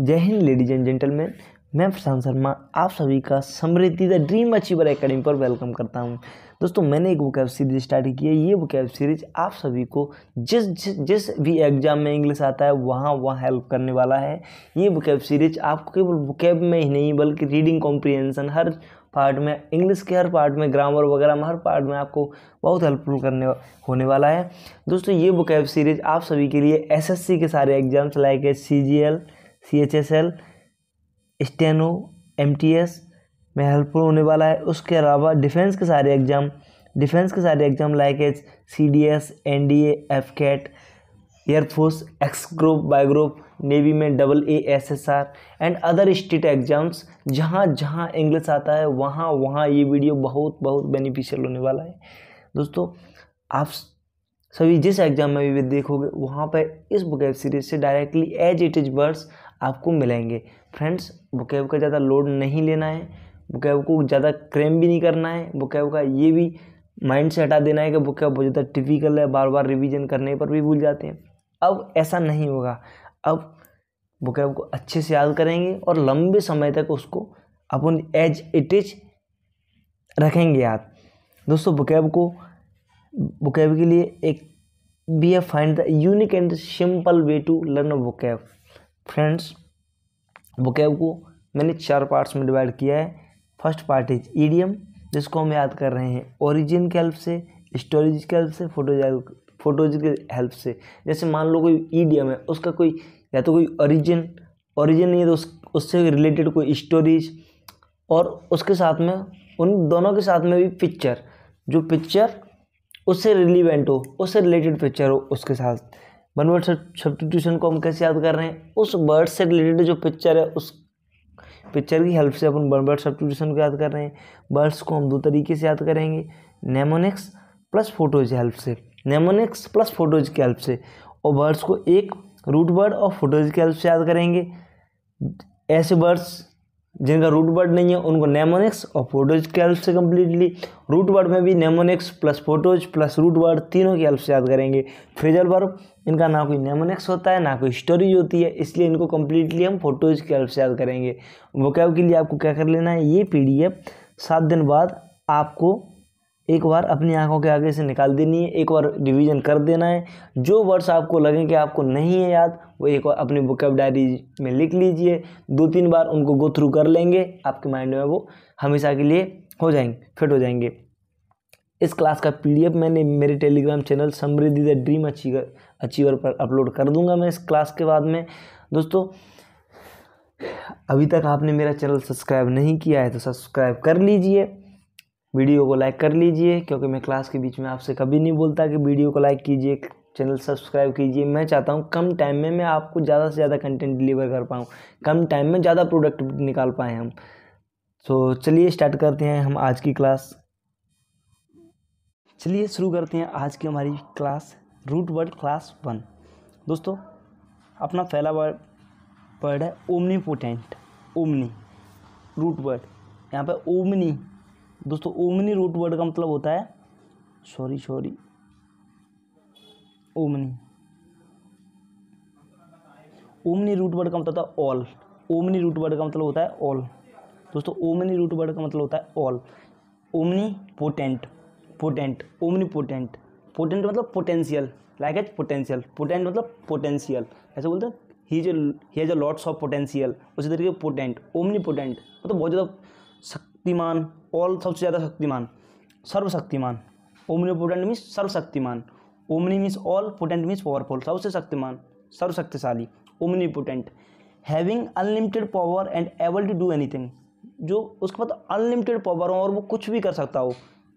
जय Hind ladies and gentleman मैं प्रशांत शर्मा आप सभी का Samriddhi the dream achiever academy पर वेलकम करता हूं दोस्तों मैंने एक वोकैब सीरीज स्टार्ट की है ये वोकैब सीरीज आप सभी को जिस जिस जिस भी एग्जाम में इंग्लिश आता है वहाँ वहाँ हेल्प करने वाला है ये वोकैब सीरीज आपको केवल वोकैब में ही नहीं बल्कि रीडिंग कॉम्प्रिहेंसन हर पार्ट में इंग्लिश के हर पार्ट में ग्रामर वगैरह में हर पार्ट में आपको बहुत हेल्पफुल करने वा, होने वाला है दोस्तों ये वोकैब सीरीज आप सभी के लिए एसएससी के सारे एग्जाम्स लाइक है C C H S L steno M T S में हेल्पफुल होने वाला है उसके अलावा डिफेंस के सारे एग्ज़ाम डिफेंस के सारे exam like H C D S N D F cat air force X group Y group navy में double A S S R and other state exams जहाँ जहाँ इंग्लिश आता है वहाँ वहाँ ये वीडियो बहुत बहुत बेनिफिशियल होने वाला है दोस्तों आप सभी जिस एग्ज़ाम में भी देखोगे वहाँ पर इस वेब सीरीज से directly as it is words आपको मिलेंगे फ्रेंड्स बुकैब का ज़्यादा लोड नहीं लेना है बुकैब को ज़्यादा क्रेम भी नहीं करना है बुकैब का ये भी माइंड से हटा देना है कि बुकैब बहुत ज़्यादा टिपिकल है बार बार रिविज़न करने पर भी भूल जाते हैं अब ऐसा नहीं होगा अब बुकैब को अच्छे से याद करेंगे और लंबे समय तक उसको अपन एज इट इज रखेंगे याद दोस्तों बुकैब को बुकैब के लिए एक be a find the unique and simple way to learn vocab friends कैब को मैंने चार पार्ट्स में डिवाइड किया है फर्स्ट पार्ट इज ईडियम जिसको हम याद कर रहे हैं ओरिजिन के हेल्प से स्टोरेज के हेल्प से फोटोज फोटोज के हेल्प से जैसे मान लो कोई ईडियम है उसका कोई या तो कोई ओरिजिन ओरिजिन नहीं है तो उस, उससे रिलेटेड कोई स्टोरीज और उसके साथ में उन दोनों के साथ में भी पिक्चर जो पिक्चर उससे रिलीवेंट हो उससे रिलेटेड पिक्चर हो उसके साथ वन वर्ड सब्सटीट्यूशन को हम कैसे याद कर रहे हैं उस वर्ड से रिलेटेड जो पिक्चर है उस पिक्चर की हेल्प से अपन वन वर्ड सब्सटीट्यूशन को याद कर रहे हैं वर्ड्स को हम दो तरीके से याद करेंगे नेमोनिक्स प्लस फोटोज की हेल्प से नेमोनिक्स प्लस फोटोज की हेल्प से और वर्ड्स को एक रूट वर्ड और फोटोज की हेल्प से याद करेंगे ऐसे वर्ड्स जिनका रूट वर्ड नहीं है उनको नेमोनिक्स और फोटोज के हेल्प से कम्प्लीटली रूट वर्ड में भी mnemonics plus photos plus root word तीनों की हेल्प से याद करेंगे फ्रेजल वर्ब इनका ना कोई नेमोनिक्स होता है ना कोई स्टोरीज होती है इसलिए इनको कम्प्लीटली हम फोटोज की हेल्प से याद करेंगे वो के लिए आपको क्या कर लेना है ये पी सात दिन बाद आपको एक बार अपनी आंखों के आगे से निकाल देनी है एक बार रिवीजन कर देना है जो वर्ड्स आपको लगें कि आपको नहीं है याद वो एक बार अपनी बुक ऑफ डायरी में लिख लीजिए दो तीन बार उनको गो थ्रू कर लेंगे आपके माइंड में वो हमेशा के लिए हो जाएंगे फिट हो जाएंगे इस क्लास का पीडीएफ मैंने मेरे Telegram channel Samriddhi the dream achiever achiever पर अपलोड कर दूंगा मैं इस क्लास के बाद में दोस्तों अभी तक आपने मेरा चैनल सब्सक्राइब नहीं किया है तो सब्सक्राइब कर लीजिए वीडियो को लाइक कर लीजिए क्योंकि मैं क्लास के बीच में आपसे कभी नहीं बोलता कि वीडियो को लाइक कीजिए चैनल सब्सक्राइब कीजिए मैं चाहता हूँ कम टाइम में मैं आपको ज़्यादा से ज़्यादा कंटेंट डिलीवर कर पाऊँ कम टाइम में ज़्यादा प्रोडक्ट निकाल पाएँ हम तो चलिए स्टार्ट करते हैं हम आज की क्लास चलिए शुरू करते हैं आज की हमारी class root word class one दोस्तों अपना पहला वर्ड वर्ड है omnipotent omni root word यहाँ पर ओमनी दोस्तों ओमनी रूट वर्ड का मतलब होता है sorry sorry omni omni root word का मतलब होता है ऑल ओमनी रूट वर्ड का मतलब होता है ऑल दोस्तों ओमनी रूट वर्ड का मतलब होता है all omnipotent potent omnipotent potent मतलब potential like as potential potent मतलब पोटेंशियल ऐसे बोलते हैं he is he has a lots of potential उसी तरीके पोटेंट ओमनी पोटेंट मतलब बहुत ज़्यादा शक्तिमान ऑल सबसे ज़्यादा शक्तिमान सर्वशक्तिमान पोटेंट मीन्स सर्वशक्तिमान omni means all potent means powerful सबसे शक्तिमान सर्वशक्तिशाली omnipotent having unlimited power and able to do anything जो उसके पास अनलिमिटेड पावर हो और वो कुछ भी कर सकता हो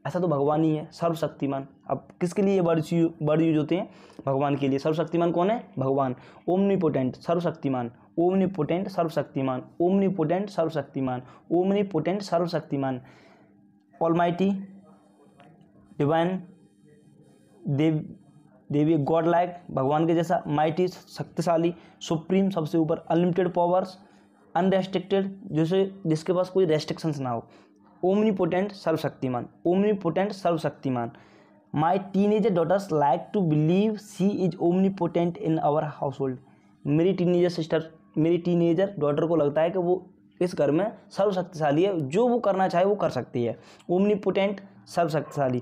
ऐसा तो भगवान ही है सर्वशक्तिमान अब किसके लिए वर्ड वर्ड यूज होते हैं भगवान के लिए सर्वशक्तिमान कौन है भगवान ओमनी पोटेंट सर्वशक्तिमान ओमनीपोटेंट सर्वशक्तिमान ओमनीपोटेंट सर्वशक्तिमान ओमनीपोटेंट सर्वशक्तिमान ऑलमाइटी डिवाइन देव देवी गॉड लाइक भगवान के जैसा माइटी शक्तिशाली सुप्रीम सबसे ऊपर अनलिमिटेड पावर्स अनरेस्ट्रिक्टेड जैसे जिसके पास कोई रेस्ट्रिक्शंस ना हो ओमनीपोटेंट सर्वशक्तिमान ओमनीपोटेंट सर्वशक्तिमान my teenager daughters like to believe she is omnipotent in our household मेरी टीनेजर सिस्टर मेरी टीनेजर डॉटर को लगता है कि वो इस घर में सर्वशक्तिशाली है जो वो करना चाहे वो कर सकती है ओमनी पोटेंट सर्वशक्तिशाली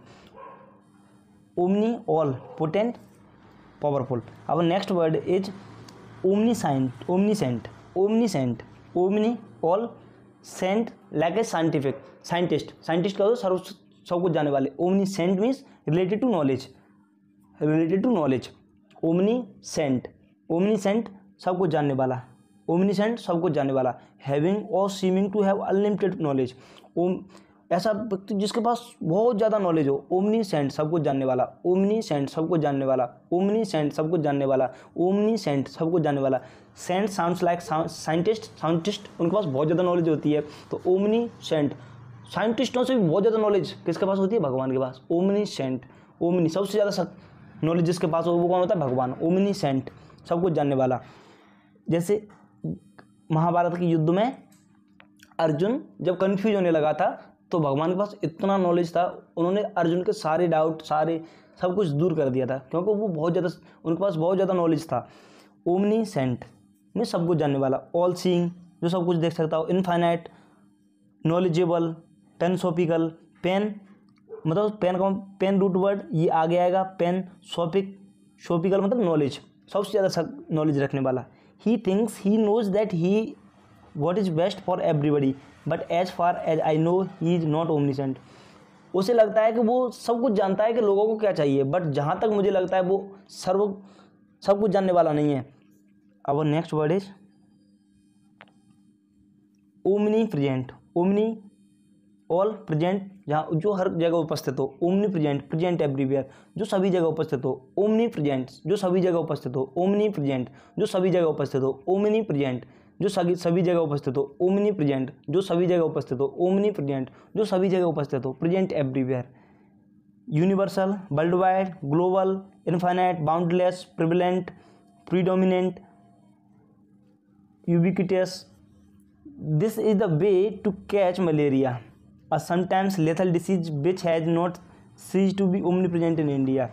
ओमनी ऑल पोटेंट पावरफुल अब next word is omniscient omniscient omniscient omni all scient like a scientific scientist scientist का तो सर्व सब कुछ जाने वाले omniscient means related to knowledge related to knowledge omniscient omniscient सब कुछ जानने वाला ओमिनिसेंट सब कुछ जानने वाला हैविंग और seeming to have unlimited knowledge ओम ऐसा व्यक्ति जिसके पास बहुत ज़्यादा नॉलेज हो ओमनी सेंट सब कुछ जानने वाला ओमनी सेंट सब कुछ जानने वाला ओमनी सेंट सब कुछ जानने वाला ओमनी सेंट सब कुछ जानने वाला scient sounds like scientist scientist उनके पास बहुत ज़्यादा नॉलेज होती है तो ओमनी सेंट साइंटिस्टों से भी बहुत ज़्यादा नॉलेज किसके पास होती है भगवान के पास ओमनी सेंट ओमनी सबसे ज़्यादा नॉलेज जिसके पास हो वो कौन होता है भगवान ओमनी सेंट सब कुछ जानने वाला जैसे महाभारत के युद्ध में अर्जुन जब कन्फ्यूज होने लगा था तो भगवान के पास इतना नॉलेज था उन्होंने अर्जुन के सारे डाउट सारे सब कुछ दूर कर दिया था क्योंकि वो बहुत ज़्यादा उनके पास बहुत ज़्यादा नॉलेज था ओमनी सेंट में सब कुछ जानने वाला ऑल सींग जो सब कुछ देख सकता हो infinite knowledgeable pansophical pan मतलब पेन का पेन रूट वर्ड ये आगे आएगा पेन सोपिक सोपिकल मतलब नॉलेज सबसे ज़्यादा नॉलेज रखने वाला he thinks he knows that he what is best for everybody but as far as I know he is not omniscient उसे लगता है कि वो सब कुछ जानता है कि लोगों को क्या चाहिए बट जहाँ तक मुझे लगता है वो सर्व सब कुछ जानने वाला नहीं है अब next word is omnipresent omni all present जहाँ जो हर जगह उपस्थित हो ओमनी प्रेजेंट प्रेजेंट एवरीवेयर जो सभी जगह उपस्थित हो ओमनी प्रेजेंट जो सभी जगह उपस्थित हो ओमनी प्रेजेंट जो सभी जगह उपस्थित हो ओमनी प्रेजेंट जो सभी सभी जगह उपस्थित हो ओमनी प्रेजेंट जो सभी जगह उपस्थित हो ओमनी प्रेजेंट जो सभी जगह उपस्थित हो present everywhere universal worldwide global infinite boundless prevalent predominant ubiquitous this is the way to catch malaria और sometimes lethal disease which has not cease to be omnipresent in India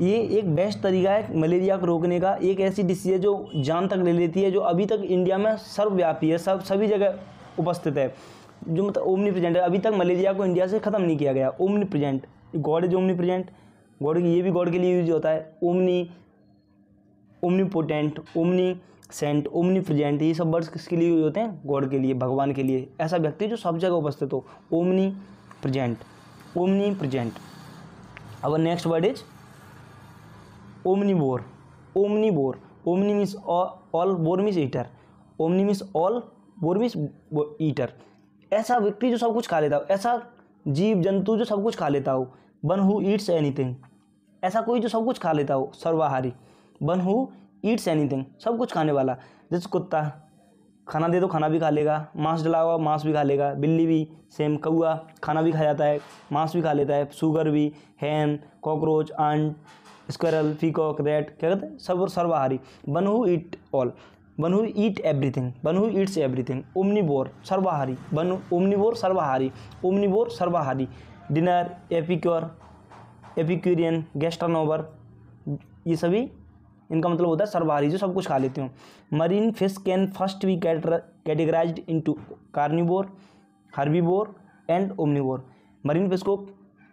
ये एक best तरीका है malaria को रोकने का एक ऐसी डिसीज है जो जान तक ले लेती है जो अभी तक इंडिया में सर्वव्यापी है सब सभी जगह उपस्थित है जो मतलब ओमनी प्रेजेंट है अभी तक मलेरिया को इंडिया से ख़त्म नहीं किया गया omnipresent God is omnipresent God ये भी गॉड के लिए यूज होता है omni omnipotent omniscient omnipresent ये सब वर्ड्स किसके लिए यूज होते हैं गॉड के लिए भगवान के लिए ऐसा व्यक्ति जो सब जगह उपस्थित हो ओमनी प्रेजेंट ओमनी प्रेजेंट अब next word is omnivore omnivore omni means all vore means eater omni means all vore means eater ऐसा व्यक्ति जो सब कुछ खा लेता हो ऐसा जीव जंतु जो सब कुछ खा लेता हो वन हु ईट्स एनीथिंग ऐसा कोई जो सब कुछ खा लेता हो सर्वाहारी वन हु ईट्स थिंग सब कुछ खाने वाला जैसे कुत्ता खाना दे दो तो खाना भी खा लेगा मांस डला हुआ मांस भी खा लेगा बिल्ली भी सेम कौआ खाना भी खा जाता है मांस भी खा लेता है शुगर भी hen cockroach ant squirrel peacock rat क्या कहते हैं सब और सर्वाहारी one who eat all one who eat everything one who eats everything vore सर्वाहारी उमनी बोर सर्वाहारी बोर सर्वाहारी डिनर एपिक्योर एपिक्यूरियन गेस्टानोवर ये सभी इनका मतलब होता है सर्वहारी जो सब कुछ खा लेते हो marine fish can first we categorise into carnivore herbivore and omnivore marine fish को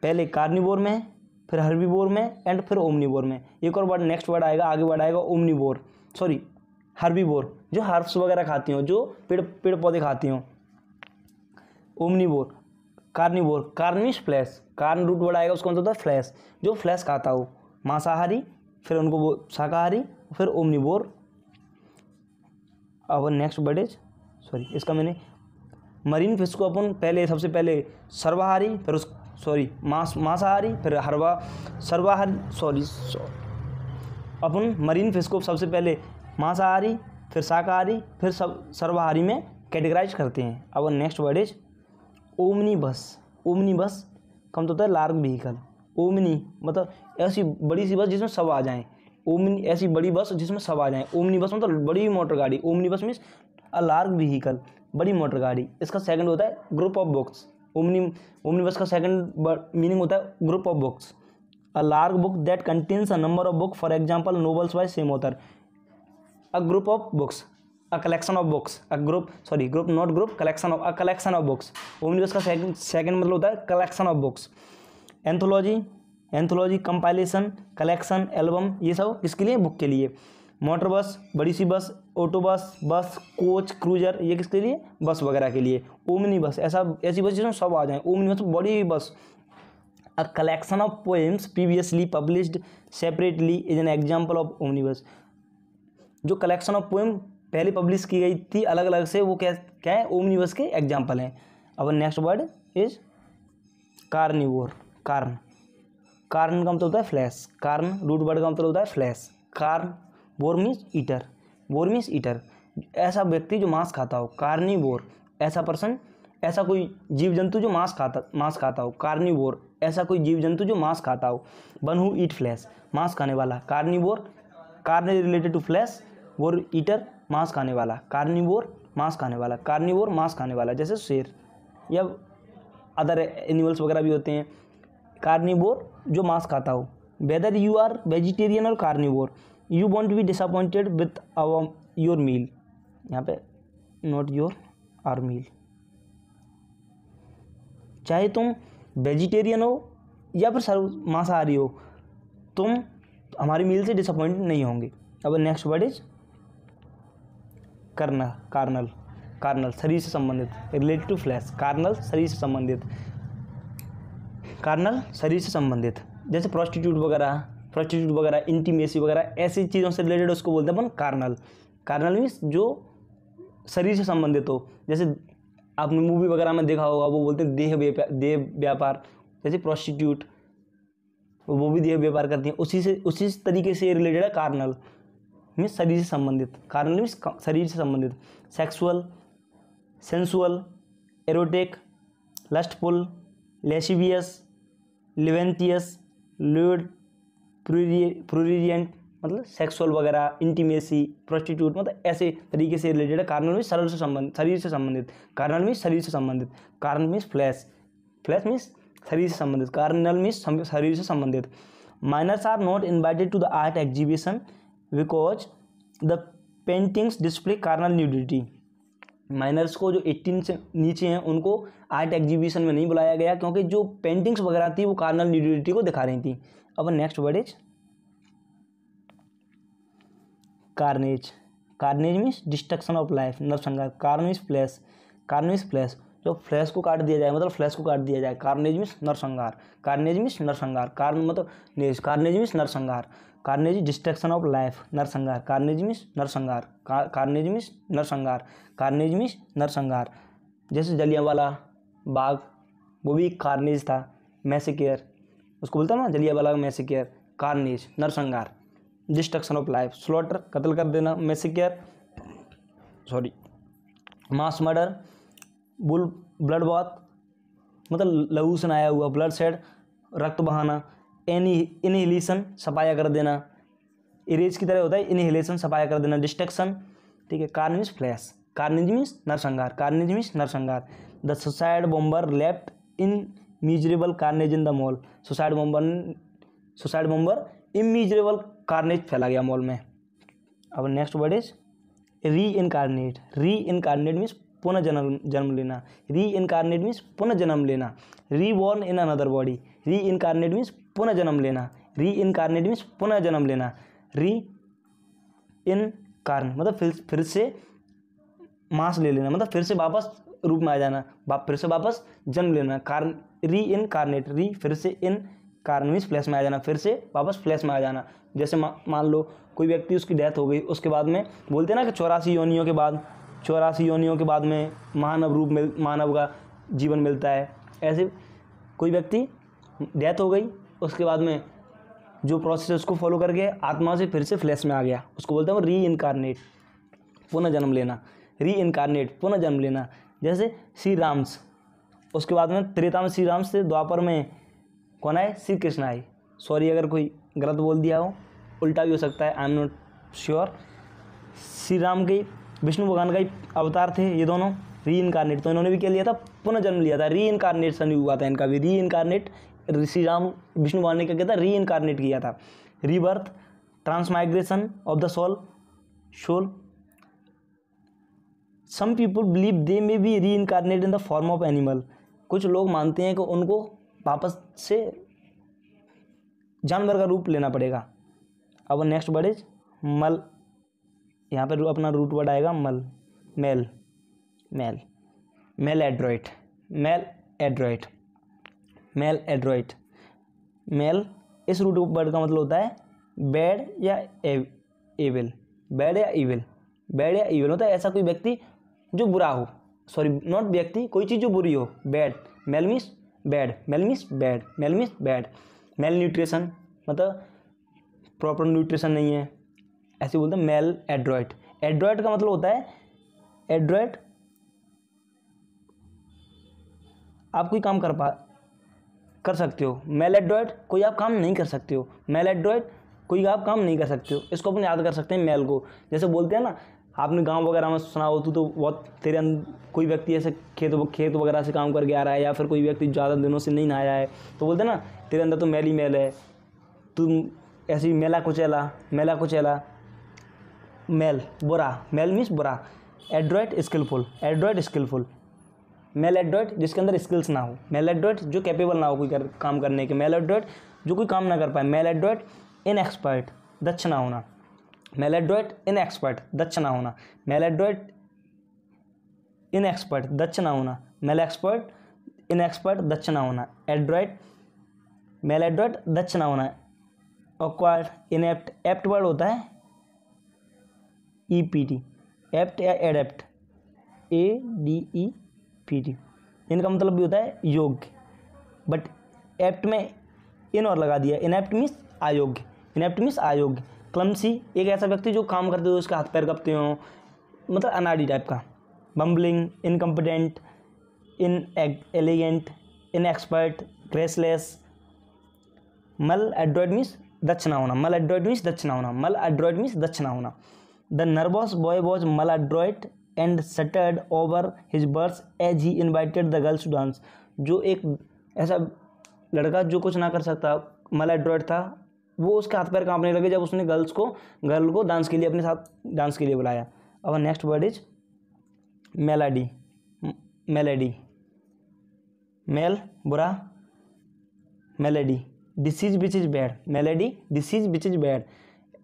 पहले कार्निवोर में फिर हर्बीबोर में एंड फिर ओमनीबोर में एक और वर्ड नेक्स्ट वर्ड आएगा आगे वर्ड आएगा ओमनीबोर सॉरी हर्बीबोर जो हर्ब्स वगैरह खाती हूँ जो पेड़ पेड़ पौधे खाती हूँ ओमनीबोर कार्निवोर कार्निश फ्लैश कार्न रूट वर्ड आएगा उसका मतलब होता है फ्लैश जो फ्लैश खाता हो मांसाहारी फिर उनको वो शाकाहारी फिर बोर अब नेक्स्ट वर्ड इज सॉरी इसका मैंने मरीन फिश को अपन पहले सबसे पहले सर्वाहारी फिर उस सॉरी मांस मांसाहारी फिर हरवा सर्वाहारी सॉरी सॉरी अपन मरीन फिश को सबसे पहले मांसाहारी फिर शाकाहारी फिर सब सर्वाहारी में कैटेगराइज करते हैं अब next word is omnibus omnibus कम तो होता है लार्ग व्हीकल ओमनी मतलब ऐसी बड़ी सी बस जिसमें सब आ जाएँ ओमनी ऐसी बड़ी बस जिसमें सब आ जाएँ ओमनी बस मतलब बड़ी मोटर गाड़ी omnibus means a large vehicle बड़ी मोटर गाड़ी इसका सेकंड होता है group of books omni omnibus का सेकंड मीनिंग होता है group of books a large book that contains a number of book for example novels by same author a group of books a collection of books a group sorry group not group collection of a collection of books omnibus का second मतलब होता है collection of books anthology anthology compilation collection album ये सब इसके लिए book के लिए मोटर बस बड़ी सी बस ऑटो बस बस कोच क्रूजर ये किसके लिए बस वगैरह के लिए ओमनी बस ऐसा ऐसी बस जिसमें सब आ जाए ओमनी बस बड़ी bus a collection of poems previously published separately is an example of bus जो कलेक्शन ऑफ पोएम पहले पब्लिश की गई थी अलग अलग से वो क्या क्या है ओमनीबस के एग्जाम्पल हैं अब next word is carnivore carn carn का मतलब होता है फ्लैश कार्न रूट वर्ड का मतलब होता है flesh carn vore means eater vore means eater ऐसा व्यक्ति जो मांस खाता हो कार्निवोर ऐसा पर्सन ऐसा कोई जीव जंतु जो मांस खाता मांस खाता हो कार्निवोर ऐसा कोई जीव जंतु जो मांस खाता हो बन हु ईट फ्लैश मांस खाने वाला carnivore carn related to flesh vore eater मांस खाने वाला कार्निवोर मांस खाने वाला कार्निवोर मांस खाने वाला जैसे शेर या अदर एनिमल्स वगैरह भी होते हैं कार्निवोर जो मांस खाता हो वेदर यू आर वेजिटेरियन और carnivore you won't be disappointed with our your meal यहाँ पे नॉट योर आर मील चाहे तुम वेजिटेरियन हो या फिर सर्व मांसाहारी हो तुम हमारी मील से डिसअपॉइंट नहीं होंगे अब next word is carnal carnal carnal शरीर से संबंधित रिलेटेड टू फ्लैश कार्नल शरीर से संबंधित कार्नल शरीर से संबंधित जैसे प्रोस्टिट्यूट वगैरह प्रोस्टिट्यूट वगैरह इंटीमेसी वगैरह ऐसी चीज़ों से रिलेटेड उसको बोलते हैं अपन कार्नल कार्नल मीन्स जो शरीर से संबंधित हो जैसे आपने मूवी वगैरह में देखा होगा वो बोलते हैं देह व्यापार देह व्यापार जैसे प्रोस्टिट्यूट वो भी देह व्यापार करती हैं उसी से उसी तरीके से रिलेटेड है कार्नल मीन्स शरीर से संबंधित कार्नल मीन्स शरीर से संबंधित sexual sensual erotic lustful lascivious licentious lewd prurient मतलब सेक्सुअल वगैरह इंटीमेसी प्रोस्टिट्यूट मतलब ऐसे तरीके से रिलेटेड है कार्नल मीन्स शरीर से संबंधित शरीर से संबंधित कार्नल मीन्स शरीर से संबंधित carnal means flesh flesh means शरीर से संबंधित कार्नल मीन्स शरीर से संबंधित minors are not invited to the art exhibition because the paintings display carnal nudity minors को जो 18 से नीचे हैं उनको आर्ट एग्जीबिशन में नहीं बुलाया गया क्योंकि जो पेंटिंग्स वगैरह थी वो कार्नल न्यूडिटी को दिखा रही थी अब next word is carnage carnage means destruction of life नरसंहार कार्नेज फ्लैश कार्नेज फ्लैश जो फ्लैश को काट दिया जाए मतलब फ्लैश को काट दिया जाए कार्नेज मीन्स नरसंहार कार्नेज मीन्स नरसंहार कार्न मतलब कार्नेज मीन्स नरसंगार कार्नेज डिस्ट्रक्शन ऑफ लाइफ नरसंहार कार्नेज मिस नरसंहार कार्नेज मिस नरसंहार कार्नेज मिस नरसंहार जैसे जलियावाला बाग वो भी कार्नेज था मैसेकेयर उसको बोलता ना जलियावाला मैसेकेयर कार्नेज नरसंहार डिस्ट्रक्शन ऑफ लाइफ स्लॉटर कत्ल कर देना massacre sorry mass murder bull bloodbath मतलब लहू सुनाया हुआ ब्लड सेड रक्त बहाना एनी इनहिलेशन सफाया कर देना इरेज की तरह होता है इनहिलेशन सफाया कर देना डिस्ट्रक्शन ठीक है कार्निज फ्लैश कार्निज मीन्स नरसंहार कार्निज मीन्स नरसंहार the suicide bomber left immeasurable carnage in the mall suicide bomber suicide bomber immeasurable carnage फैला गया मॉल में अब next word is reincarnate reincarnate means पुनः जन्म जन्म लेना री इनकारनेट मीन्स पुनः जन्म लेना reborn in another body reincarnate means पुनः जन्म लेना री इनकारनेट मीन्स पुनः जन्म लेना री इन कारण मतलब फिर फिर से मांस ले लेना मतलब फिर से वापस रूप में आ जाना बाप फिर से वापस जन्म लेना कारण री इन कार्नेट री फिर से इन कारण मीन्स फ्लैश में आ जाना फिर से वापस फ्लैश में आ जाना जैसे मान लो कोई व्यक्ति उसकी डेथ हो गई उसके बाद में बोलते हैं ना कि चौरासी योनियों के बाद चौरासी योनियों के बाद में मानव रूप मिल मानव का जीवन मिलता है ऐसे कोई व्यक्ति डेथ हो गई उसके बाद में जो प्रोसेस है उसको फॉलो करके आत्मा से फिर से फ्लैश में आ गया उसको बोलते हैं री इनकारनेट पुनः जन्म लेना री इनकारनेट पुनः जन्म लेना जैसे श्री राम्स उसके बाद में त्रेता में श्री राम्स से द्वापर में कौन आए श्री कृष्ण आए सॉरी अगर कोई गलत बोल दिया हो उल्टा भी हो सकता है I am not sure Shri Ram के विष्णु भगवान का ही अवतार थे ये दोनों री इनकारनेट तो इन्होंने भी क्या लिया था पुनः जन्म लिया था री इनकारनेशन युग हुआ था इनका भी री इनकारनेट ऋषि राम विष्णु भगवान ने क्या किया था री इनकारनेट किया था rebirth transmigration of the soul soul some people believe they may be reincarnate in the form of animal कुछ लोग मानते हैं कि उनको वापस से जानवर का रूप लेना पड़ेगा अब नेक्स्ट वर्ड इज मल यहाँ पर अपना रूट वर्ड आएगा mal mal mal mal adroit mal adroit mal adroit mal इस रूट वर्ड का मतलब होता है बैड या एविल बैड या इविल बैड या इविल होता है ऐसा कोई व्यक्ति जो बुरा हो सॉरी नॉट व्यक्ति कोई चीज़ जो बुरी हो bad mal means bad mal means bad mal means bad malnutrition मतलब प्रॉपर न्यूट्रिशन नहीं है ऐसे बोलते हैं मेल एड्रॉइड एड्रॉइड का मतलब होता है एड्रॉइड आप कोई काम कर पा कर सकते हो मेल एड्रॉयड कोई आप काम नहीं कर सकते हो मेल एड्रॉयड कोई आप काम नहीं कर सकते हो इसको अपन याद कर सकते हैं मेल को जैसे बोलते हैं ना आपने गांव वगैरह में सुना हो तू तो बहुत तेरे अं-, कोई व्यक्ति ऐसे खेत खेत वगैरह से काम करके आ रहा है या फिर कोई व्यक्ति ज़्यादा दिनों से नहीं नहाया है तो बोलते हैं ना तेरे अंदर तो मेल ही मैल है तुम ऐसी मेला कुचैला मेला कुचैला मेल बुरा मेल मीन्स बुरा adroit skillful adroit skillful mal जिसके अंदर स्किल्स ना हो मेल जो कैपेबल ना हो कोई कर, काम करने के मेल जो कोई काम ना कर पाए मेल इन एक्सपर्ट दक्ष ना होना मेल इन एक्सपर्ट दक्ष ना होना मेल एड्रॉइड इन एक्सपर्ट दक्ष ना होना मेल एक्सपर्ट इन एक्सपर्ट दक्ष ना होना एड्रॉइड मेल एड्रॉइड दक्ष ना होना ऑक्वार्ड इनएप्ट एप्ट वर्ड होता है ई पी टी एप्ट या adept A D E P T इनका मतलब भी होता है योग्य बट एप्ट में इन और लगा दिया इनएप्ट मीन्स अयोग्य इनएप्ट मीन्स अयोग्य क्लमसी एक ऐसा व्यक्ति जो काम करते हो उसके हाथ पैर कपते हो मतलब अनाड़ी टाइप का bumbling incompetent inelegant inexpert graceless maladroit means दक्षिणा होना मल एड्रॉइड मीन्स दक्षिणा होना मल एड्रॉइड मीन्स दक्षिणा होना the nervous boy was maladroit and stuttered over his बर्स as he invited the girls to dance जो एक ऐसा लड़का जो कुछ ना कर सकता मला एड्रॉइड था वो उसके हाथ पैर कांपने लगे जब उसने गर्ल्स को गर्ल को डांस के लिए अपने साथ डांस के लिए बुलाया अब next word is malady malady mal बुरा malady disease which is bad malady disease which is bad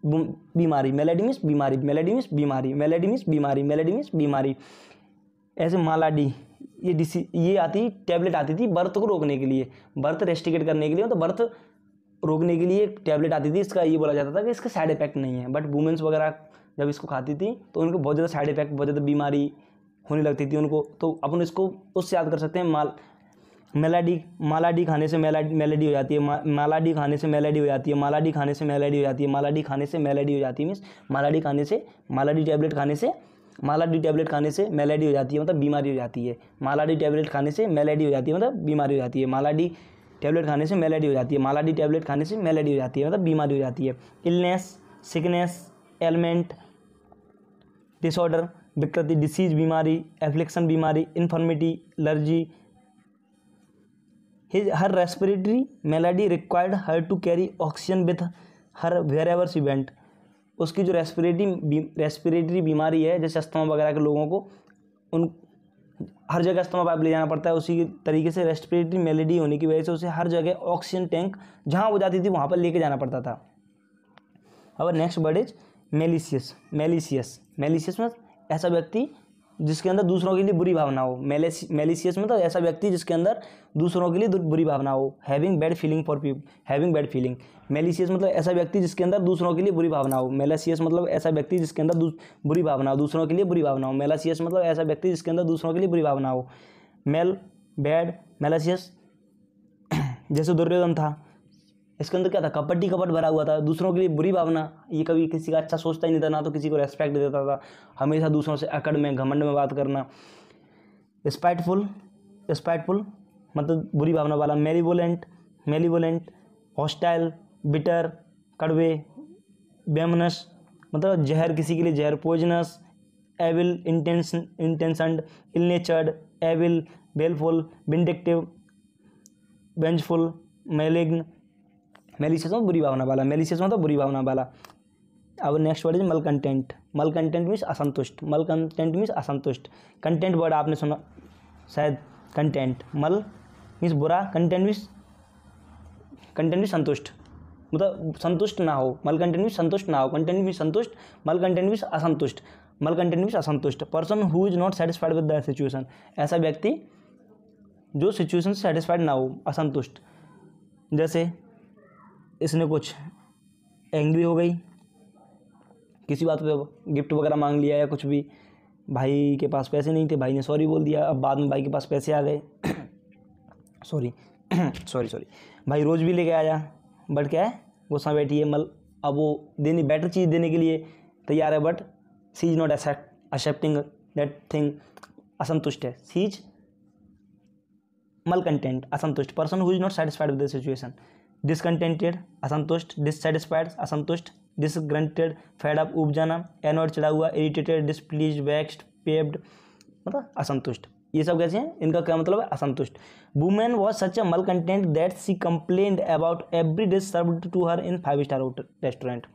बीमारी मेलेडिमिस बीमारी मेलेडिमिस बीमारी मेलेडिमिस बीमारी मेलेडिमिस बीमारी ऐसे मालाडी ये डिसी ये आती टैबलेट आती थी बर्थ को रोकने के लिए बर्थ रेस्टिकेट करने के लिए तो बर्थ रोकने के लिए एक टैबलेट आती थी इसका ये बोला जाता था कि इसका साइड इफेक्ट नहीं है बट वुमेंस वगैरह जब इसको खाती थी तो उनको बहुत ज़्यादा साइड इफेक्ट बहुत ज़्यादा बीमारी होने लगती थी उनको तो अपन इसको उससे याद कर सकते हैं माल मेलाडी मालाडी खाने से मेलाडी हो जाती है मालाडी खाने से मेलाडी हो जाती है मालाडी खाने से मेलाडी हो जाती है मालाडी खाने से मेलाडी हो जाती है मीन्स मालाडी खाने से मालाडी टैबलेट खाने से मालाडी टैबलेट खाने से मेलेडी हो जाती है मतलब बीमारी हो जाती है मालाडी टैबलेट खाने से मेलेडी हो जाती है मतलब बीमारी हो जाती है मालाडी टैबलेट खाने से मेलेडी हो जाती है मालाडी टैबलेट खाने से मेलेडी हो जाती है मतलब बीमारी हो जाती है इलनेस सिकनेस एलमेंट डिसऑर्डर विकृति डिसीज बीमारी एफ्लिक्शन बीमारी infirmity allergy his her respiratory melody required her to carry oxygen with her where she went उसकी जो रेस्पिरेटरी रेस्पिरेटरी बीमारी है जैसे अस्थमा वगैरह के लोगों को उन हर जगह अस्थमा पाइप ले जाना पड़ता है उसी तरीके से रेस्पिरेटरी मेलेडी होने की वजह से उसे हर जगह ऑक्सीजन टैंक जहाँ वो जाती थी वहाँ पर लेके जाना पड़ता था अब next word is malicious malicious malicious में ऐसा व्यक्ति जिसके अंदर दूसरों के लिए बुरी भावना हो मेलेसियस मतलब, मतलब ऐसा व्यक्ति जिसके अंदर दूसरों के लिए बुरी भावना हो having bad feeling for people having bad feeling malicious मतलब ऐसा व्यक्ति जिसके अंदर दूसरों के लिए बुरी भावना हो मेलेसियस मतलब ऐसा व्यक्ति जिसके अंदर बुरी भावना हो दूसरों के लिए बुरी भावना हो मेलासियस मतलब ऐसा व्यक्ति जिसके अंदर दूसरों के लिए बुरी भावना हो मेल बैड मेलासियस जैसे दुर्योधन था इसके अंदर क्या था कपट्टी कपट भरा हुआ था दूसरों के लिए बुरी भावना ये कभी किसी का अच्छा सोचता ही नहीं था ना तो किसी को रेस्पेक्ट देता था हमेशा दूसरों से अकड़ में घमंड में बात करना स्पाइटफुल स्पाइटफुल मतलब बुरी भावना वाला मेलीवोलेंट मेलीवोलेंट हॉस्टाइल बिटर कड़वे बेमनस मतलब जहर किसी के लिए जहर poisonous evil intense intentioned ill natured evil baleful vindictive vengeful malign malicious मतलब बुरी भावना वाला मेलिशियस मतलब तो बुरी भावना वाला अब next word is malcontent malcontent means असंतुष्ट मल कंटेंट मीन्स असंतुष्ट कंटेंट वर्ड आपने सुना शायद कंटेंट मल मीन्स बुरा कंटेंट मीन्स कंटेंट भी संतुष्ट मतलब संतुष्ट ना हो मल कंटेंट भी संतुष्ट ना हो कंटेंट भी संतुष्ट मल कंटेंट भी असंतुष्ट मल कंटेंट भी असंतुष्ट person who is not satisfied with the situation ऐसा व्यक्ति जो सिचुएशन से सेटिस्फाइड ना हो असंतुष्ट जैसे इसने कुछ एंग्री हो गई किसी बात पे गिफ्ट वगैरह मांग लिया या कुछ भी भाई के पास पैसे नहीं थे भाई ने सॉरी बोल दिया अब बाद में भाई के पास पैसे आ गए सॉरी सॉरी सॉरी भाई रोज़ भी लेके आया बट क्या है गुस्सा बैठी है मल अब वो देने बेटर चीज़ देने के लिए तैयार है but she is not accepting that thing असंतुष्ट है सी इज मल कंटेंट असंतुष्ट person who is not satisfied with the situation discontented असंतुष्ट डिससेटिस्फाइड असंतुष्ट डिसग्रंटेड फेड अप उब जाना एनोड चढ़ा हुआ इरिटेटेड डिसप्लीज वैक्सड पेब्ड मतलब असंतुष्ट ये सब कैसे हैं इनका क्या मतलब है असंतुष्ट women was such a malcontent that she complained about every dish serve to her in five star restaurant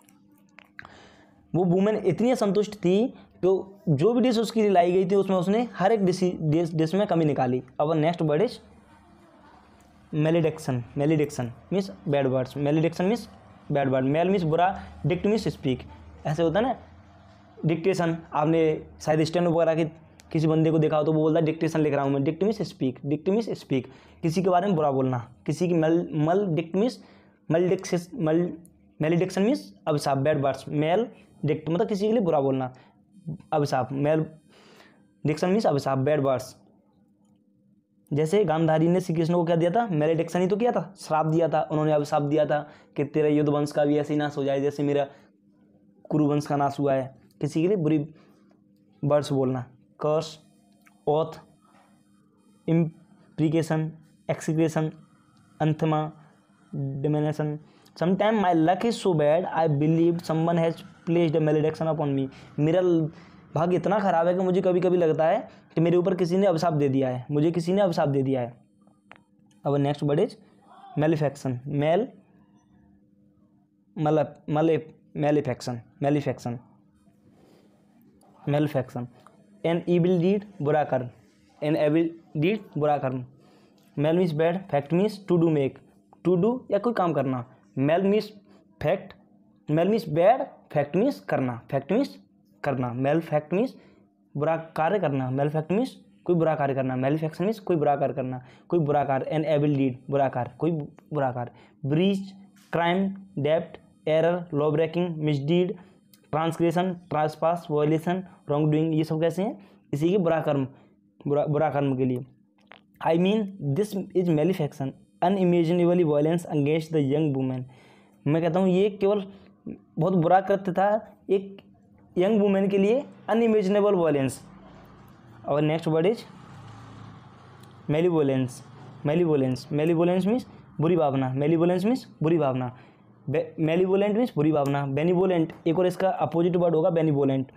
वो वुमेन इतनी असंतुष्ट थी तो जो भी डिश उसकी लाई गई थी उसमें उसने हर एक डिश डिश में कमी निकाली अब next word is malediction malediction means bad words malediction means bad word mal means बुरा डिक्ट मीन्स स्पीक ऐसे होता है ना डिक्टेशन आपने शायद स्टैंड वगैरह की किसी बंदे को देखा हो तो वो बोलता है डिक्टेशन लिख रहा हूँ मैं डिक्ट मीस स्पीक डिक्ट मीस स्पीक किसी के बारे में बुरा बोलना किसी की मल मल डिक्ट मीस mal dicts mal malediction means अभिशाप बैड वर्ड्स मेल डिक्ट मतलब किसी के लिए बुरा बोलना अभिशाप मेल डिक्शन मीन्स अभिशाप बैड वर्ड्स जैसे गांधारी ने श्री कृष्ण को क्या दिया था मेरेडिक्शन ही तो किया था श्राप दिया था उन्होंने अभिशाप दिया था कि तेरा युद्ध वंश का भी ऐसे ही नाश हो जाए जैसे मेरा कुरुवंश का नाश हुआ है किसी के लिए बुरी वर्ष बोलना curse oath imprecation execration anathema damnation sometime my luck is so bad I believe someone has placed malediction upon me मेरा भाग इतना ख़राब है कि मुझे कभी कभी लगता है कि मेरे ऊपर किसी ने अभिशाप दे दिया है मुझे किसी ने अभिशाप दे दिया है अब next word is malefaction mal मलप मले malefaction malefaction malefaction an evil deed बुरा कर्म एन एविल डीड बुरा कर्म mal means bad fact means to do make to do या कोई काम करना mal means fact mal means bad fact means करना फैक्ट मीस करना मेल फैक्ट मीस बुरा कार्य करना मेलफैक्ट मीन्स कोई बुरा कार्य करना मेलिफेक्शन मीन्स कोई बुरा कार्य करना कोई बुरा कार्य एन एविल डीड बुरा कार्य कोई बुरा कार्य ब्रीच क्राइम डेप्ट error law breaking misdeed transgression trespass violation wrongdoing ये सब कैसे हैं इसी के बुरा कर्म बुरा बुरा कर्म के लिए I mean this is malefaction unimaginably violence against the young women मैं कहता हूँ ये केवल बहुत बुरा कृत्य था एक यंग वुमेन के लिए अनइमेजनेबल वॉलेंस और next word is malevolence malevolence malevolence means बुरी भावना मेलीवोलेंस मीन्स बुरी भावना मेलीवोलेंट मीन्स बुरी भावना बेनिवोलेंट एक और इसका अपोजिट वर्ड होगा बेनिवोलेंट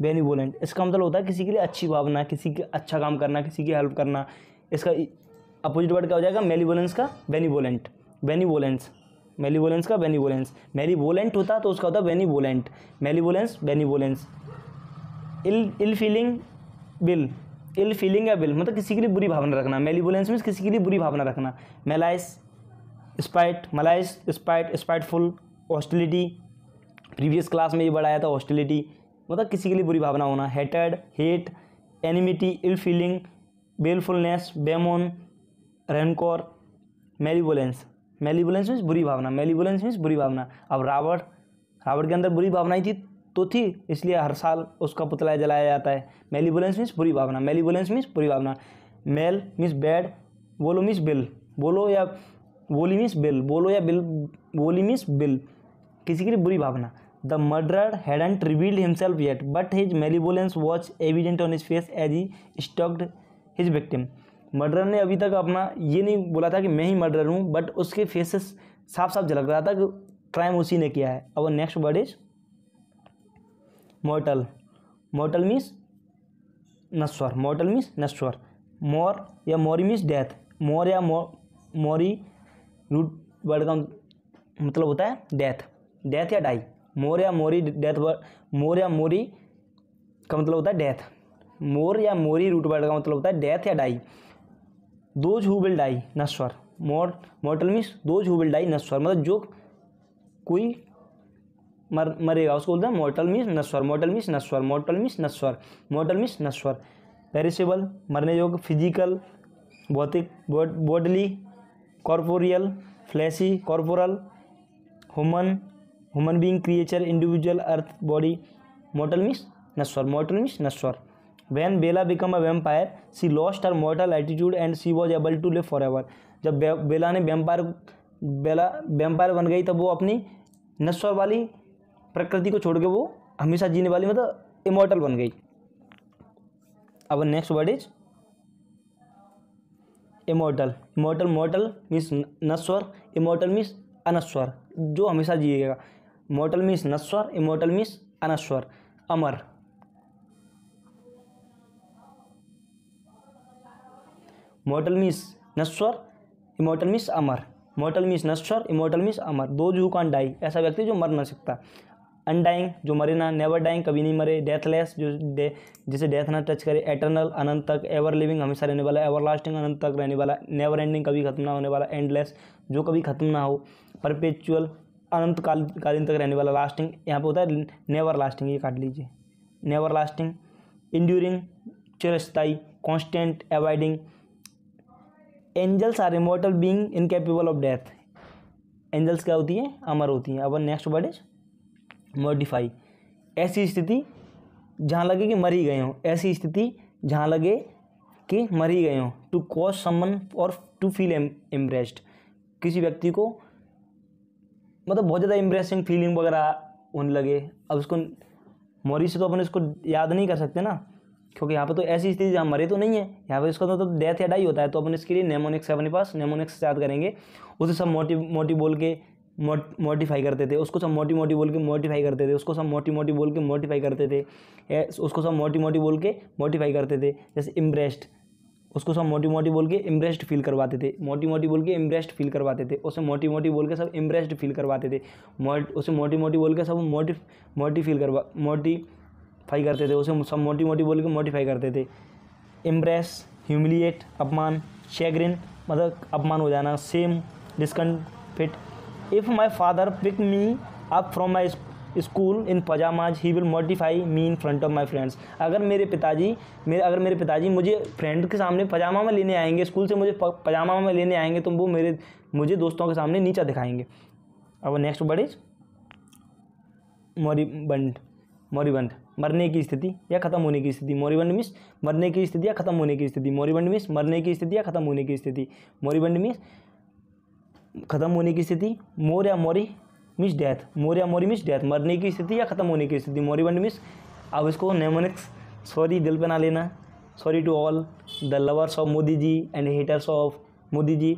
बेनिवोलेंट इसका मतलब होता है किसी के लिए अच्छी भावना किसी के अच्छा काम करना किसी की हेल्प करना इसका अपोजिट वर्ड क्या हो जाएगा मेलीवोलेंस का बेनीवोलेंट बेनीवोलेंस मेलीवोलेंस का बेनीवोलेंस मेरीवोलेंट होता तो उसका होता benevolent malevolence benevolence ill ill feeling will ill feeling या बिल मतलब किसी के लिए बुरी भावना रखना मेलीवोलेंस मीन्स किसी के लिए बुरी भावना रखना malice spite malice spite spiteful hostility previous class में ये बढ़ाया था हॉस्टिलिटी मतलब किसी के लिए बुरी भावना होना हेटेड hate enmity ill feeling balefulness venom rancour malevolence malevolence means बुरी भावना मेलिबुलेंस मीन्स बुरी भावना अब रावण रावण के अंदर बुरी भावना ही थी तो थी इसलिए हर साल उसका पुतला जलाया जाता है मेलिबुलेंस मीन्स बुरी भावना मेलिबुलेंस मीन्स बुरी भावना mal means bad volo means will बोलो या बोली मीन्स बिल बोलो या बिल बोली मीन्स बिल किसी के लिए बुरी भावना the murder hadn't revealed himself yet but his malevolence was evident on his face as he stalked his victim murderer ने अभी तक अपना ये नहीं बोला था कि मैं ही मर्डरर हूँ बट उसके फेसेस साफ साफ झलक रहा था कि क्राइम उसी ने किया है अब next word is mortal mortal means नश्वर मोटल मीन्स नश्वर मोर या मोरी मीन्स डेथ मोर या मोरी रूट वर्ड का मतलब होता है डेथ डेथ या डाई मोर या मोरी डेथ मोर या मोरी का मतलब होता है डेथ मोर या मोरी रूट वर्ड का मतलब होता है डेथ या die those who will die नश्वर mor mortal means those who will die नश्वर मतलब जो कोई मर मरेगा उसको बोलते हैं मोर्टल मीन्स नश्वर मोर्टल मीन्स नश्वर मोर्टल मीन्स नश्वर मोर्टल मीन्स नश्वर पेरिसेबल मरने योग फिजिकल भौतिक bodily corporeal fleshy corporal human human being creature individual earth body mortal means नश्वर मोर्टल मीन्स नश्वर when Bella become a vampire she lost her mortal attitude and she was able to live forever जब बेला ने vampire बेला vampire बन गई तब वो अपनी नश्वर वाली प्रकृति को छोड़ के वो हमेशा जीने वाली मतलब इमोटल बन गई अब next word is immortal immortal mortal means नश्वर इमोटल मीन्स अनश्वर जो हमेशा जिएगा मोटल मीन्स नश्वर इमोटल मीन्स अनश्वर अमर मोटल मिस नश्वर इमोटल मिस अमर मोटल मीस नश्वर इमोटल मिस अमर दो जू कान डाई ऐसा व्यक्ति जो मर ना सकता अनडाइंग जो मरे ना नेवर डाइंग कभी नहीं मरे डेथलेस जो दे, जिसे डेथ ना टच करे एटर्नल अनंत तक एवर लिविंग हमेशा रहने वाला एवर लास्टिंग अनंत तक रहने वाला नेवर एंडिंग कभी खत्म ना होने वाला एंडलेस जो कभी खत्म ना हो परपेचुअल अनंत काल कालीन तक रहने वाला लास्टिंग यहाँ पे होता है नेवर लास्टिंग ये काट लीजिए नेवर लास्टिंग इंड्यूरिंग चिरस्थाई constant abiding angels are immortal being incapable of death angels क्या होती है अमर होती है अब नेक्स्ट वर्ड इज मॉडिफाई ऐसी स्थिति जहाँ लगे कि मर ही गए हों ऐसी स्थिति जहाँ लगे कि मर ही गए हों टू कॉज समन और टू फील इम्प्रेस्ड किसी व्यक्ति को मतलब बहुत ज़्यादा इम्प्रेसिंग फीलिंग वगैरह होने लगे अब उसको मोरी से तो अपन इसको याद नहीं कर सकते ना क्योंकि यहाँ पर तो ऐसी स्थिति जहाँ मरे तो नहीं है यहाँ पर इसका मतलब तो डेथ या डाई होता है तो अपन इसके लिए नेमोनिक्स है अपने पास नेमोनिक्स से याद करेंगे उसे सब मोटी मोटी बोल के मोटिफाई करते थे उसको सब मोटी मोटी बोल के मोडिफाई करते थे उसको सब मोटी मोटी बोल के मोडिफाई करते थे उसको सब मोटी मोटी बोल के मोटिफाई करते थे जैसे इम्प्रेस्ड उसको सब मोटी मोटी बोल के इम्प्रेस्ड फील करवाते थे मोटी मोटी बोल के इम्प्रेस्ड फील करवाते थे उसे मोटी मोटी बोल के सब इम्प्रेस्ड फील करवाते थे उसे मोटी मोटी बोल के सब मोटी मोटी फील करवा मोटी फाई करते थे उसे सब मोटी मोटी बोल के मोटिफाई करते थे इम्प्रेस ह्यूमिलिएट अपमान शेगरिन मतलब अपमान हो जाना shame discomfit if my father pick me up from my school in pyjamas he will mortify me in front of my friends अगर मेरे पिताजी मेरे अगर मेरे पिताजी मुझे फ्रेंड के सामने पजामा में लेने आएंगे स्कूल से मुझे पजामा में लेने आएंगे तो वो मेरे मुझे दोस्तों के सामने नीचा दिखाएंगे अब नेक्स्ट मोरी इज मोरी बंड मरने की स्थिति या खत्म होने की स्थिति मोरीबंड मिस मरने की स्थिति या खत्म होने की स्थिति मोरीबंड मिस मरने की स्थिति या खत्म होने की स्थिति मोरीबंड मिस खत्म होने की स्थिति मोर या मोरी मिस डेथ मोर या मोरी मिस डेथ मरने की स्थिति या खत्म होने की स्थिति मोरीबंड मिस अब इसको नेमोनिक्स सॉरी दिल पे ना लेना sorry to all the lovers of Modi ji and haters of Modi ji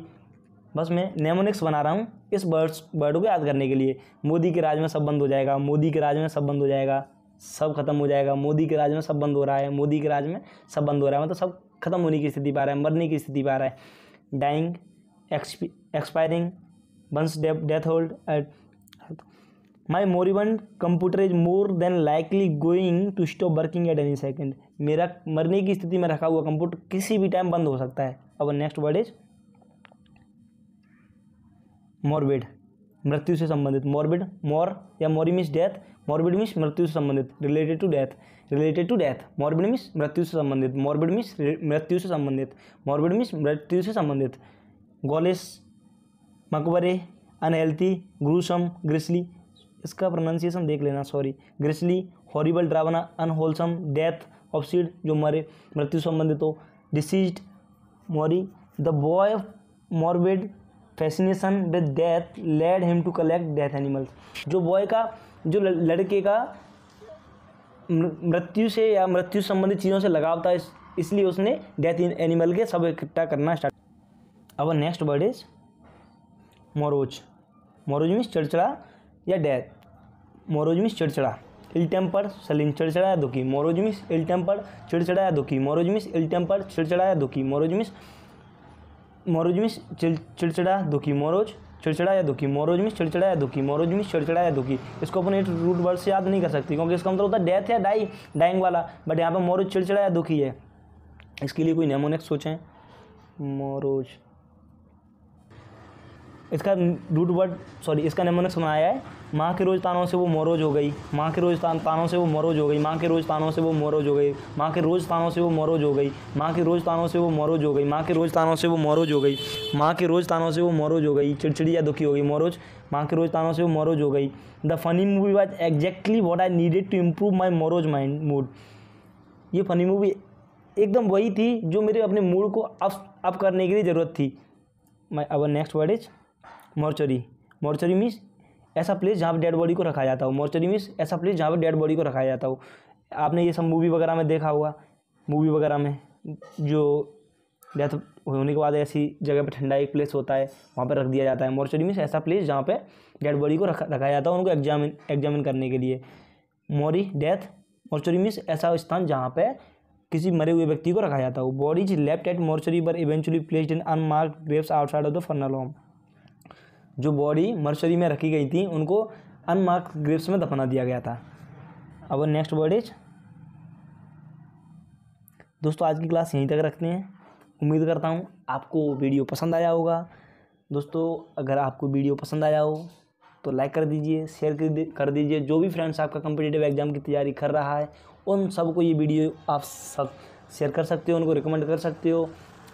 बस मैं नेमोनिक्स बना रहा हूँ इस बर्ड्स बर्ड को याद करने के लिए मोदी के राज में सब बंद हो जाएगा मोदी के राज में सब बंद हो जाएगा सब खत्म हो जाएगा मोदी के राज में सब बंद हो रहा है मोदी के राज में सब बंद हो रहा है मतलब सब खत्म होने की स्थिति पा रहा है मरने की स्थिति पा रहा है डाइंग एक्सपायरिंग बंस death hold my moribund computer is more than likely going to stop working at any second मेरा मरने की स्थिति में रखा हुआ कंप्यूटर किसी भी टाइम बंद हो सकता है अब नेक्स्ट वर्ड इज मॉरबिड मृत्यु से संबंधित मॉरबिड मोर या मोरी डेथ मॉर्बिड मीस मृत्यु से संबंधित related to death related to death morbid means मृत्यु से संबंधित मॉर्बिड मीस मृत्यु से संबंधित मॉर्बिड मीस मृत्यु से संबंधित गोलेस मकबरे अनहेल्थी ग्रूसम ग्रिसली इसका प्रोनाउंसिएशन देख लेना सॉरी ग्रिसली हॉरिबल ड्रावना अनहोलसम डेथ ऑफ सीड जो मरे मृत्यु संबंधित हो disease Morrie the boy of morbid fascination with death led him to collect death animals जो बॉय का जो लड़के का मृत्यु से या मृत्यु संबंधित चीज़ों से लगाव था इस, इसलिए उसने डेथ एनिमल के सब इकट्ठा करना स्टार्ट अब next word is morose morose means चिड़चिड़ा या डेथ मोरोज मीन्स चिड़चिड़ा इल टेम्पर सलीम चिड़चिड़ा या दुखी मोरोज मीन्स इल टेम्पर चिड़चिड़ा या दुखी मोरोज मीन्स इल टेम्पर चिड़चिड़ा या दुखी मोरोज मीन्स मोरूज मिस चिड़चिड़ा दुखी मोरूज चिड़चिड़ा या दुखी मोरोज मिस चिड़चिड़ा या दुखी मोरोज मिस चिड़चिड़ा या दुखी इसको अपने रूट वर्ड से याद नहीं कर सकती क्योंकि इसका मतलब होता है डेथ या डाई डाइंग वाला बट यहाँ पर मोरूज चिड़चिड़ा या दुखी है इसके लिए कोई नेमोनिक सोचें मोरोज इसका रूट वर्ड सॉरी इसका निम्नक सुनाया है माँ के रोज तानों से वो मोरोज हो गई माँ के रोज तानों से वो मोरोज हो गई माँ के रोज तानों से वो मोरोज हो गई माँ के रोज तानों से वो मोरोज हो गई माँ के रोज तानों से वो मोरोज हो गई माँ के रोज तानों से वो मोरोज हो गई माँ के रोज तानों से वो मोरोज हो गई चिड़चिड़ी या दुखी हो गई मोरोज माँ के रोज तानों से वो मोरोज हो गई the funny movie was exactly what I needed to improve my morose mind mood ये फनी मूवी एकदम वही थी जो मेरे अपने मूड को अप अप करने के लिए ज़रूरत थी my our next word is mortuary mortuary means ऐसा प्लेस जहाँ पर डेड बॉडी को रखा जाता हो मॉर्चरी मीन्स ऐसा प्लेस जहाँ पर डेड बॉडी को रखा जाता हो आपने ये सब मूवी वगैरह में देखा होगा मूवी वगैरह में जो डेथ होने के बाद ऐसी जगह पर ठंडा एक प्लेस होता है वहाँ पर रख दिया जाता है मॉर्चरी मीन्स ऐसा प्लेस जहाँ पर डेड बॉडी को रखा रखा जाता है उनको एग्जामिन एग्जामिन करने के लिए मोरी डेथ मॉर्चरी मीन्स ऐसा स्थान जहाँ पर किसी मरे हुए व्यक्ति को रखा जाता हो बॉडीज लेफ्ट एट मॉर्चरी पर eventually placed in unmarked graves outside of the funeral home जो बॉडी मर्चरी में रखी गई थी उनको अनमार्क ग्रेव्स में दफना दिया गया था अब नेक्स्ट वर्ड इज दोस्तों आज की क्लास यहीं तक रखते हैं उम्मीद करता हूँ आपको वीडियो पसंद आया होगा दोस्तों अगर आपको वीडियो पसंद आया हो तो लाइक कर दीजिए शेयर कर दीजिए जो भी फ्रेंड्स आपका कम्पिटेटिव एग्जाम की तैयारी कर रहा है उन सबको ये वीडियो आप सब शेयर कर सकते हो उनको रिकमेंड कर सकते हो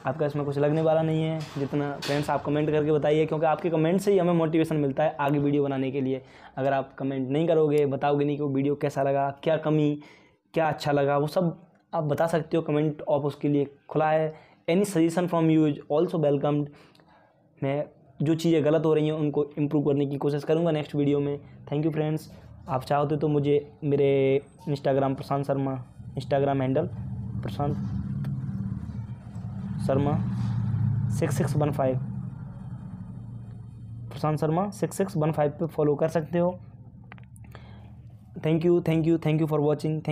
आपका इसमें कुछ लगने वाला नहीं है जितना फ्रेंड्स आप कमेंट करके बताइए क्योंकि आपके कमेंट से ही हमें मोटिवेशन मिलता है आगे वीडियो बनाने के लिए अगर आप कमेंट नहीं करोगे बताओगे नहीं कि वो वीडियो कैसा लगा क्या कमी क्या अच्छा लगा वो सब आप बता सकते हो कमेंट ऑफ उसके लिए खुला है any suggestion from you is also welcomed मैं जो चीज़ें गलत हो रही हैं उनको इम्प्रूव करने की कोशिश करूँगा नेक्स्ट वीडियो में थैंक यू फ्रेंड्स आप चाहते तो मुझे मेरे Instagram Prashant Sharma Instagram handle Prashant Sharma six six one five Prashant Sharma six six one five पर फॉलो कर सकते हो thank you thank you thank you for watching thank